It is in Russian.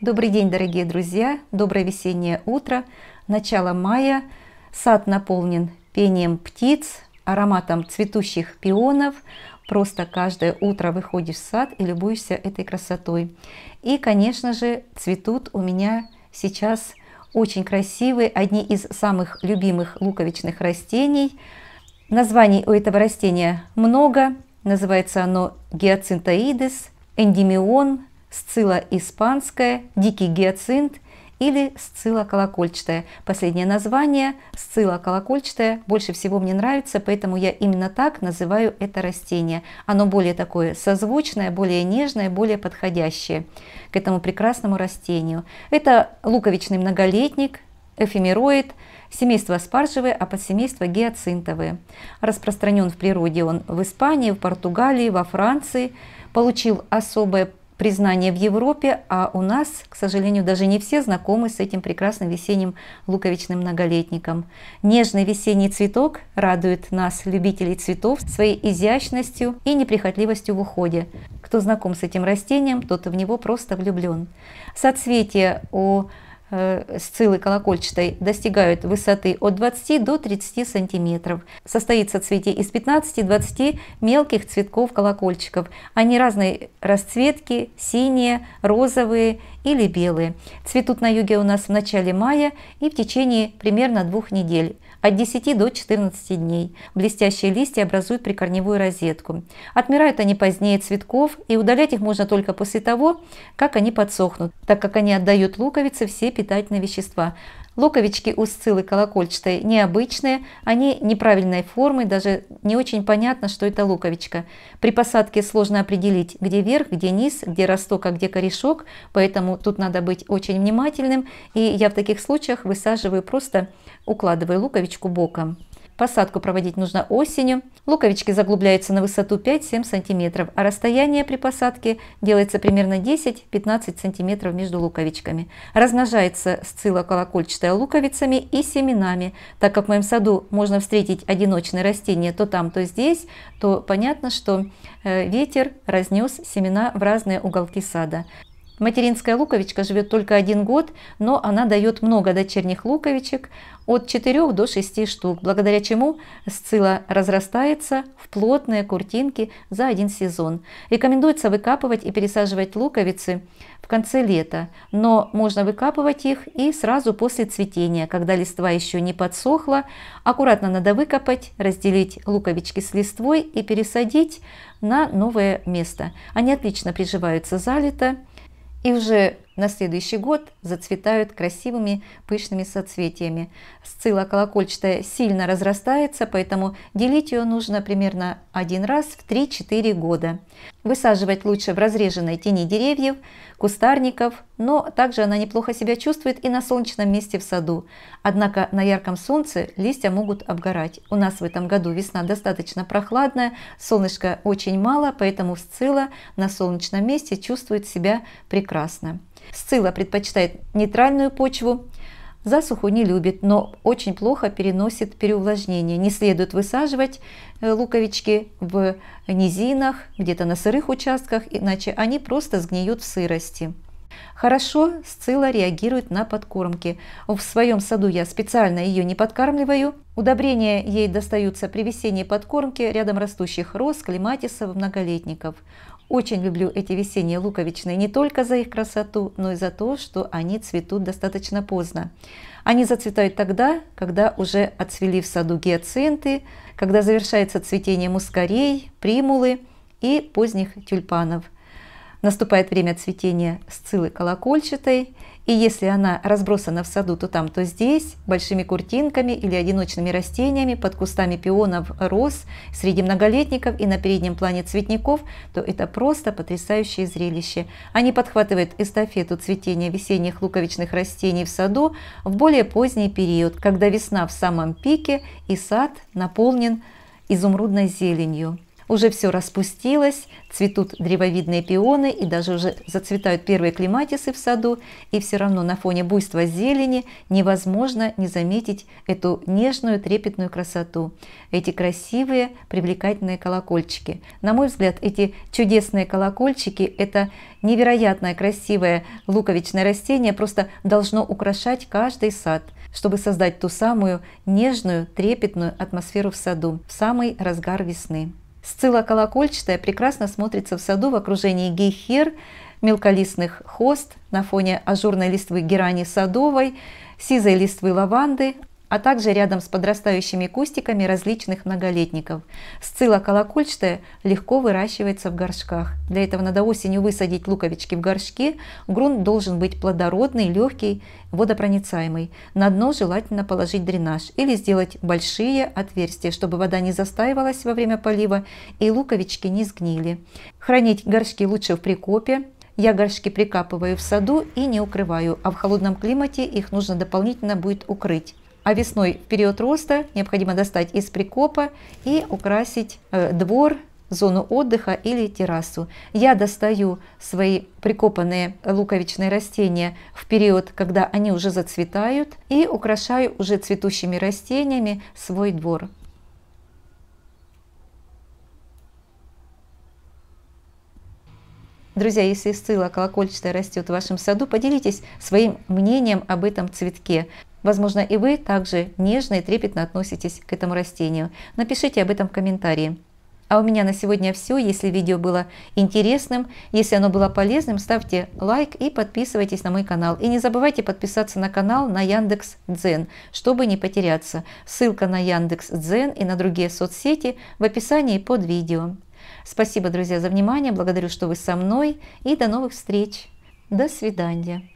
Добрый день, дорогие друзья! Доброе весеннее утро, начало мая. Сад наполнен пением птиц, ароматом цветущих пионов. Просто каждое утро выходишь в сад и любуешься этой красотой. И, конечно же, цветут у меня сейчас очень красивые, одни из самых любимых луковичных растений. Названий у этого растения много. Называется оно гиацинтоидес, эндимион, сцила испанская, дикий гиацинт или сцила колокольчатая. Последнее название сцила колокольчатая больше всего мне нравится, поэтому я именно так называю это растение. Оно более такое созвучное, более нежное, более подходящее к этому прекрасному растению. Это луковичный многолетник, эфемероид, семейство спаржевые, а подсемейство гиацинтовые. Распространен в природе он в Испании, в Португалии, во Франции, получил особое признание в Европе, а у нас, к сожалению, даже не все знакомы с этим прекрасным весенним луковичным многолетником. Нежный весенний цветок радует нас, любителей цветов, своей изящностью и неприхотливостью в уходе. Кто знаком с этим растением, тот в него просто влюблен. Соцветие у Э, сциллы колокольчатой достигают высоты от 20 до 30 сантиметров. Состоит соцветие из 15-20 мелких цветков колокольчиков. Они разной расцветки, синие, розовые или белые. Цветут на юге у нас в начале мая и в течение примерно двух недель от 10 до 14 дней. Блестящие листья образуют прикорневую розетку. Отмирают они позднее цветков и удалять их можно только после того, как они подсохнут, так как они отдают луковицы все питательные вещества. Луковички усцилы колокольчатой необычные, они неправильной формы, даже не очень понятно, что это луковичка. При посадке сложно определить, где верх, где низ, где росток, а где корешок, поэтому тут надо быть очень внимательным. И я в таких случаях высаживаю просто, укладываю луковичку боком. Посадку проводить нужно осенью. Луковички заглубляются на высоту 5-7 см, а расстояние при посадке делается примерно 10-15 см между луковичками. Размножается сцилла колокольчатая луковицами и семенами. Так как в моем саду можно встретить одиночные растения то там, то здесь, то понятно, что э, ветер разнес семена в разные уголки сада. Материнская луковичка живет только один год, но она дает много дочерних луковичек, от 4 до 6 штук, благодаря чему сцила разрастается в плотные куртинки за один сезон. Рекомендуется выкапывать и пересаживать луковицы в конце лета, но можно выкапывать их и сразу после цветения, когда листва еще не подсохла. Аккуратно надо выкопать, разделить луковички с листвой и пересадить на новое место. Они отлично приживаются за лето і вже на следующий год зацветают красивыми пышными соцветиями. Сцилла колокольчатая сильно разрастается, поэтому делить ее нужно примерно один раз в 3-4 года. Высаживать лучше в разреженной тени деревьев, кустарников, но также она неплохо себя чувствует и на солнечном месте в саду. Однако на ярком солнце листья могут обгорать. У нас в этом году весна достаточно прохладная, солнышка очень мало, поэтому сцилла на солнечном месте чувствует себя прекрасно. Сцилла предпочитает нейтральную почву, засуху не любит, но очень плохо переносит переувлажнение. Не следует высаживать э, луковички в низинах, где-то на сырых участках, иначе они просто сгниют в сырости. Хорошо сцилла реагирует на подкормки. В своем саду я специально ее не подкармливаю. Удобрения ей достаются при весенней подкормке рядом растущих роз, клематисов, многолетников. Очень люблю эти весенние луковичные не только за их красоту, но и за то, что они цветут достаточно поздно. Они зацветают тогда, когда уже отцвели в саду гиацинты, когда завершается цветение мускарей, примулы и поздних тюльпанов – Наступает время цветения сцилы колокольчатой, и если она разбросана в саду то там, то здесь, большими куртинками или одиночными растениями, под кустами пионов, роз, среди многолетников и на переднем плане цветников, то это просто потрясающее зрелище. Они подхватывают эстафету цветения весенних луковичных растений в саду в более поздний период, когда весна в самом пике и сад наполнен изумрудной зеленью. Уже все распустилось, цветут древовидные пионы и даже уже зацветают первые клематисы в саду. И все равно на фоне буйства зелени невозможно не заметить эту нежную трепетную красоту. Эти красивые привлекательные колокольчики. На мой взгляд, эти чудесные колокольчики – это невероятное красивое луковичное растение, просто должно украшать каждый сад чтобы создать ту самую нежную, трепетную атмосферу в саду в самый разгар весны. Сцилла колокольчатая прекрасно смотрится в саду в окружении гейхер, мелколистных хост на фоне ажурной листвы герани садовой, сизой листвы лаванды, а также рядом с подрастающими кустиками различных многолетников. Сцилла колокольчатая легко выращивается в горшках. Для этого надо осенью высадить луковички в горшки. Грунт должен быть плодородный, легкий, водопроницаемый. На дно желательно положить дренаж или сделать большие отверстия, чтобы вода не застаивалась во время полива и луковички не сгнили. Хранить горшки лучше в прикопе, я горшки прикапываю в саду и не укрываю, а в холодном климате их нужно дополнительно будет укрыть а весной в период роста необходимо достать из прикопа и украсить э, двор, зону отдыха или террасу. Я достаю свои прикопанные луковичные растения в период, когда они уже зацветают, и украшаю уже цветущими растениями свой двор. Друзья, если ссыла колокольчатая растет в вашем саду, поделитесь своим мнением об этом цветке. Возможно, и вы также нежно и трепетно относитесь к этому растению. Напишите об этом в комментарии. А у меня на сегодня все. Если видео было интересным, если оно было полезным, ставьте лайк и подписывайтесь на мой канал. И не забывайте подписаться на канал на Яндекс Дзен, чтобы не потеряться. Ссылка на Яндекс Дзен и на другие соцсети в описании под видео. Спасибо, друзья, за внимание. Благодарю, что вы со мной. И до новых встреч. До свидания.